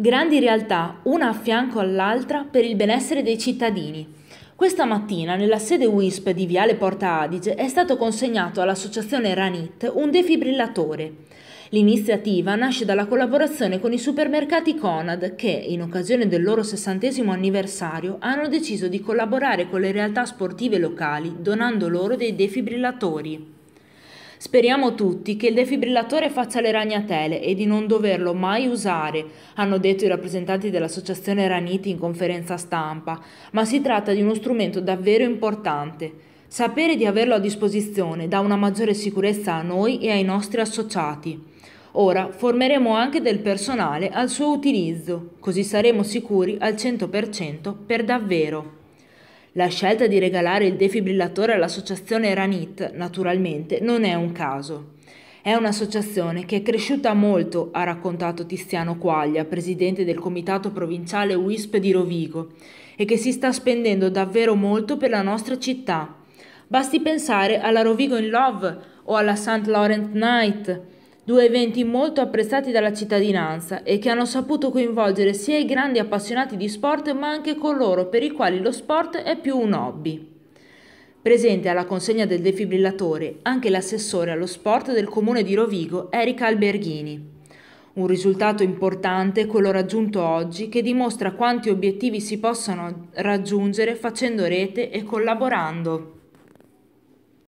grandi realtà una a fianco all'altra per il benessere dei cittadini. Questa mattina nella sede WISP di Viale Porta Adige è stato consegnato all'associazione Ranit un defibrillatore. L'iniziativa nasce dalla collaborazione con i supermercati Conad che, in occasione del loro sessantesimo anniversario, hanno deciso di collaborare con le realtà sportive locali donando loro dei defibrillatori. Speriamo tutti che il defibrillatore faccia le ragnatele e di non doverlo mai usare, hanno detto i rappresentanti dell'associazione Raniti in conferenza stampa, ma si tratta di uno strumento davvero importante. Sapere di averlo a disposizione dà una maggiore sicurezza a noi e ai nostri associati. Ora formeremo anche del personale al suo utilizzo, così saremo sicuri al 100% per davvero. La scelta di regalare il defibrillatore all'associazione Ranit, naturalmente, non è un caso. È un'associazione che è cresciuta molto, ha raccontato Tiziano Quaglia, presidente del comitato provinciale WISP di Rovigo, e che si sta spendendo davvero molto per la nostra città. Basti pensare alla Rovigo in Love o alla St. Laurent Night, due eventi molto apprezzati dalla cittadinanza e che hanno saputo coinvolgere sia i grandi appassionati di sport ma anche coloro per i quali lo sport è più un hobby. Presente alla consegna del defibrillatore anche l'assessore allo sport del comune di Rovigo, Erika Alberghini. Un risultato importante quello raggiunto oggi che dimostra quanti obiettivi si possano raggiungere facendo rete e collaborando.